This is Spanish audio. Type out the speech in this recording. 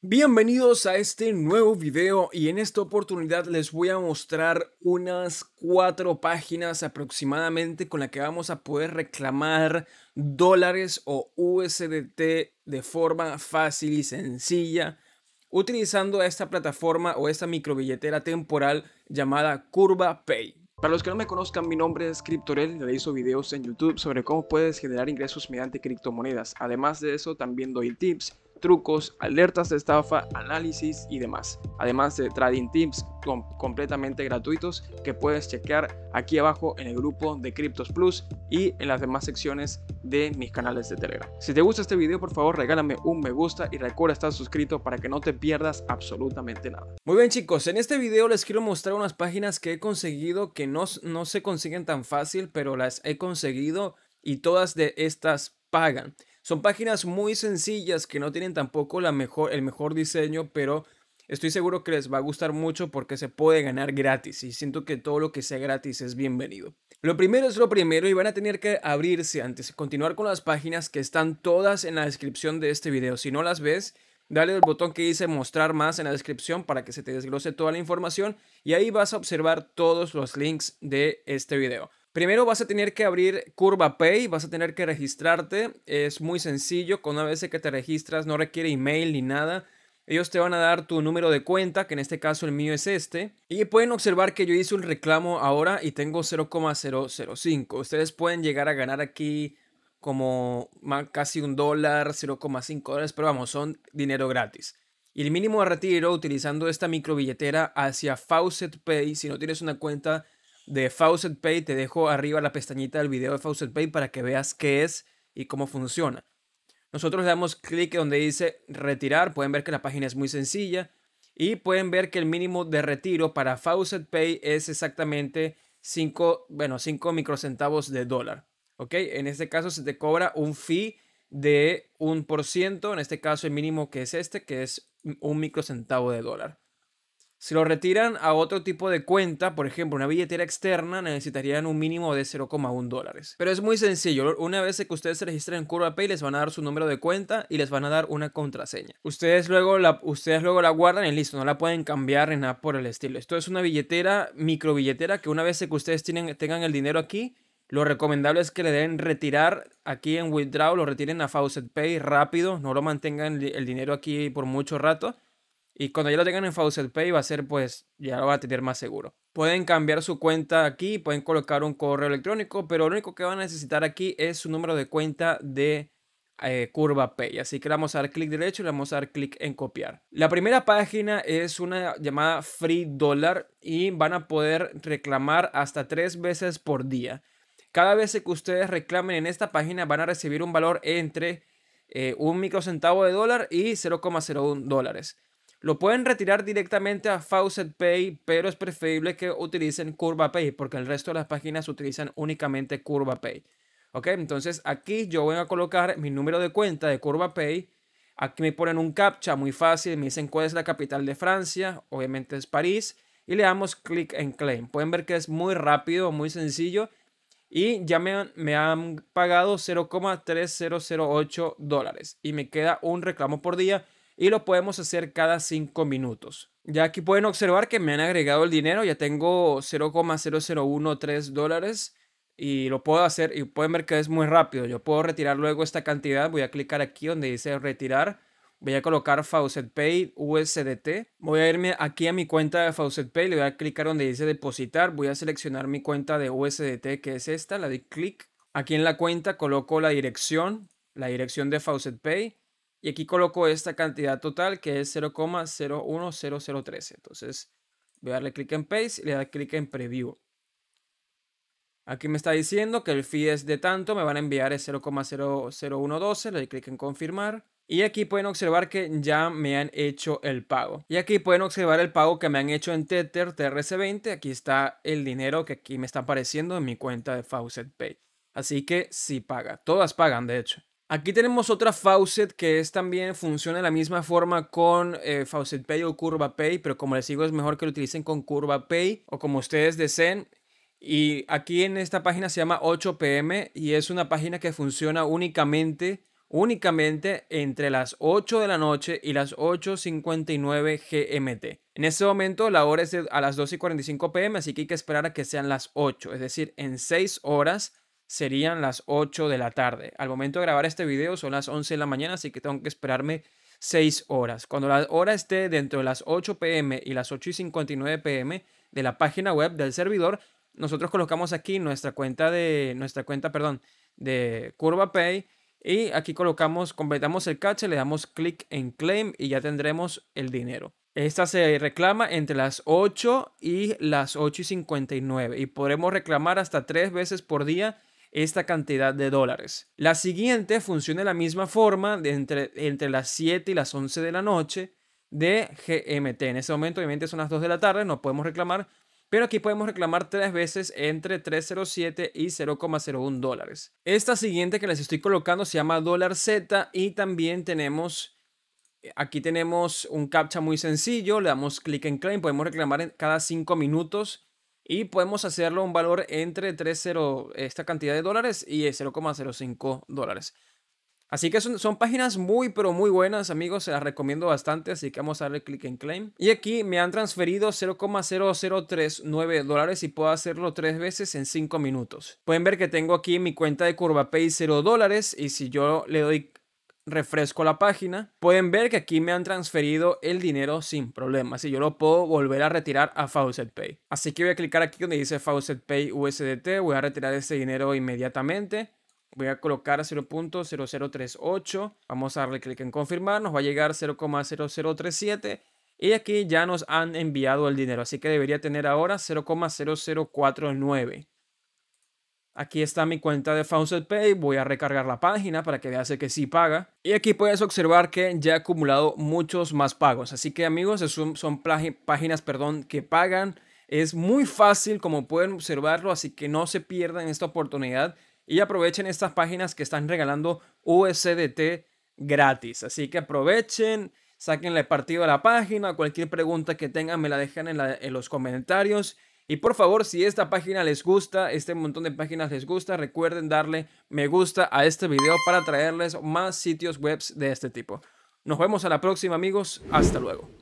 Bienvenidos a este nuevo video y en esta oportunidad les voy a mostrar unas cuatro páginas aproximadamente con las que vamos a poder reclamar dólares o USDT de forma fácil y sencilla utilizando esta plataforma o esta microbilletera temporal llamada Curva Pay. Para los que no me conozcan, mi nombre es Cryptorel, hizo videos en YouTube sobre cómo puedes generar ingresos mediante criptomonedas. Además de eso, también doy tips trucos, alertas de estafa, análisis y demás. Además de trading tips completamente gratuitos que puedes chequear aquí abajo en el grupo de Cryptos Plus y en las demás secciones de mis canales de Telegram. Si te gusta este video, por favor, regálame un me gusta y recuerda estar suscrito para que no te pierdas absolutamente nada. Muy bien, chicos, en este video les quiero mostrar unas páginas que he conseguido que no, no se consiguen tan fácil, pero las he conseguido y todas de estas pagan. Son páginas muy sencillas que no tienen tampoco la mejor, el mejor diseño, pero estoy seguro que les va a gustar mucho porque se puede ganar gratis y siento que todo lo que sea gratis es bienvenido. Lo primero es lo primero y van a tener que abrirse antes continuar con las páginas que están todas en la descripción de este video. Si no las ves, dale el botón que dice mostrar más en la descripción para que se te desglose toda la información y ahí vas a observar todos los links de este video. Primero vas a tener que abrir Curva Pay, vas a tener que registrarte. Es muy sencillo, con una vez que te registras no requiere email ni nada. Ellos te van a dar tu número de cuenta, que en este caso el mío es este. Y pueden observar que yo hice un reclamo ahora y tengo 0,005. Ustedes pueden llegar a ganar aquí como casi un dólar, 0,5 dólares, pero vamos, son dinero gratis. Y el mínimo de retiro utilizando esta micro billetera hacia Faucet Pay, si no tienes una cuenta de Faucet Pay. Te dejo arriba la pestañita del video de Faucet Pay para que veas qué es y cómo funciona. Nosotros le damos clic donde dice retirar. Pueden ver que la página es muy sencilla. Y pueden ver que el mínimo de retiro para Faucet Pay es exactamente 5, bueno, 5 microcentavos de dólar. ¿Ok? En este caso se te cobra un fee de 1%. En este caso el mínimo que es este, que es un microcentavo de dólar. Si lo retiran a otro tipo de cuenta, por ejemplo, una billetera externa, necesitarían un mínimo de 0,1 dólares. Pero es muy sencillo. Una vez que ustedes se registren en Pay, les van a dar su número de cuenta y les van a dar una contraseña. Ustedes luego la, ustedes luego la guardan y listo, no la pueden cambiar ni nada por el estilo. Esto es una billetera, micro billetera, que una vez que ustedes tienen, tengan el dinero aquí, lo recomendable es que le den retirar aquí en Withdraw, lo retiren a Faucet Pay rápido, no lo mantengan el dinero aquí por mucho rato y cuando ya lo tengan en Faucet Pay va a ser pues ya lo va a tener más seguro. Pueden cambiar su cuenta aquí, pueden colocar un correo electrónico, pero lo único que van a necesitar aquí es su número de cuenta de eh, Curva Pay. Así que le vamos a dar clic derecho y le vamos a dar clic en copiar. La primera página es una llamada Free Dollar y van a poder reclamar hasta tres veces por día. Cada vez que ustedes reclamen en esta página van a recibir un valor entre eh, un microcentavo de dólar y 0,01 dólares. Lo pueden retirar directamente a Faucet Pay, pero es preferible que utilicen Curva Pay porque el resto de las páginas utilizan únicamente Pay, ¿Ok? Entonces aquí yo voy a colocar mi número de cuenta de Curva Pay. Aquí me ponen un captcha muy fácil, me dicen cuál es la capital de Francia, obviamente es París, y le damos clic en claim. Pueden ver que es muy rápido, muy sencillo, y ya me, me han pagado 0,3008 dólares y me queda un reclamo por día y lo podemos hacer cada 5 minutos. Ya aquí pueden observar que me han agregado el dinero, ya tengo 0,0013 dólares y lo puedo hacer y pueden ver que es muy rápido. Yo puedo retirar luego esta cantidad, voy a clicar aquí donde dice retirar. Voy a colocar Pay USDT. Voy a irme aquí a mi cuenta de Pay. Le voy a clicar donde dice depositar. Voy a seleccionar mi cuenta de USDT, que es esta. La de clic. Aquí en la cuenta coloco la dirección, la dirección de Pay y aquí coloco esta cantidad total que es 0,010013. Entonces voy a darle clic en Paste y le da clic en Preview. Aquí me está diciendo que el fee es de tanto, me van a enviar es 0,00112, le doy clic en confirmar. Y aquí pueden observar que ya me han hecho el pago. Y aquí pueden observar el pago que me han hecho en Tether TRC20. Aquí está el dinero que aquí me está apareciendo en mi cuenta de Faucet Pay. Así que sí paga. Todas pagan, de hecho. Aquí tenemos otra faucet que es también funciona de la misma forma con eh, faucet pay o curva pay, pero como les digo es mejor que lo utilicen con curva pay o como ustedes deseen. Y aquí en esta página se llama 8pm y es una página que funciona únicamente únicamente entre las 8 de la noche y las 8.59 GMT. En este momento la hora es a las 2 y pm, así que hay que esperar a que sean las 8, es decir, en 6 horas serían las 8 de la tarde. Al momento de grabar este video son las 11 de la mañana, así que tengo que esperarme 6 horas. Cuando la hora esté dentro de las 8 pm y las 8 y 59 pm de la página web del servidor, nosotros colocamos aquí nuestra cuenta de nuestra cuenta, perdón, de CurvaPay y aquí colocamos, completamos el cache, le damos clic en claim y ya tendremos el dinero. Esta se reclama entre las 8 y las 8 y 59 y podremos reclamar hasta tres veces por día esta cantidad de dólares. La siguiente funciona de la misma forma de entre, entre las 7 y las 11 de la noche de GMT. En ese momento obviamente son las 2 de la tarde, no podemos reclamar, pero aquí podemos reclamar tres veces entre 3.07 y 0,01 dólares. Esta siguiente que les estoy colocando se llama dólar Z y también tenemos... Aquí tenemos un captcha muy sencillo, le damos clic en claim, podemos reclamar cada 5 minutos y podemos hacerlo un valor entre 3.0 esta cantidad de dólares y 0,05 dólares. Así que son, páginas muy pero muy buenas amigos, se las recomiendo bastante, así que vamos a darle clic en claim. Y aquí me han transferido 0,0039 dólares y puedo hacerlo tres veces en 5 minutos. Pueden ver que tengo aquí mi cuenta de CurvaPay 0 dólares y si yo le doy refresco la página, pueden ver que aquí me han transferido el dinero sin problemas y yo lo puedo volver a retirar a Faucet Pay. Así que voy a clicar aquí donde dice Faucet Pay USDT. Voy a retirar ese dinero inmediatamente. Voy a colocar 0.0038. Vamos a darle clic en confirmar. Nos va a llegar 0,0037. Y aquí ya nos han enviado el dinero. Así que debería tener ahora 0,0049. Aquí está mi cuenta de Faucet Pay, voy a recargar la página para que veas que sí paga. Y aquí puedes observar que ya he acumulado muchos más pagos. Así que amigos, son, son páginas perdón, que pagan. Es muy fácil como pueden observarlo, así que no se pierdan esta oportunidad y aprovechen estas páginas que están regalando USDT gratis. Así que aprovechen, sáquenle partido a la página, cualquier pregunta que tengan me la dejan en los comentarios y por favor, si esta página les gusta, este montón de páginas les gusta, recuerden darle me gusta a este video para traerles más sitios web de este tipo. Nos vemos a la próxima amigos, hasta luego.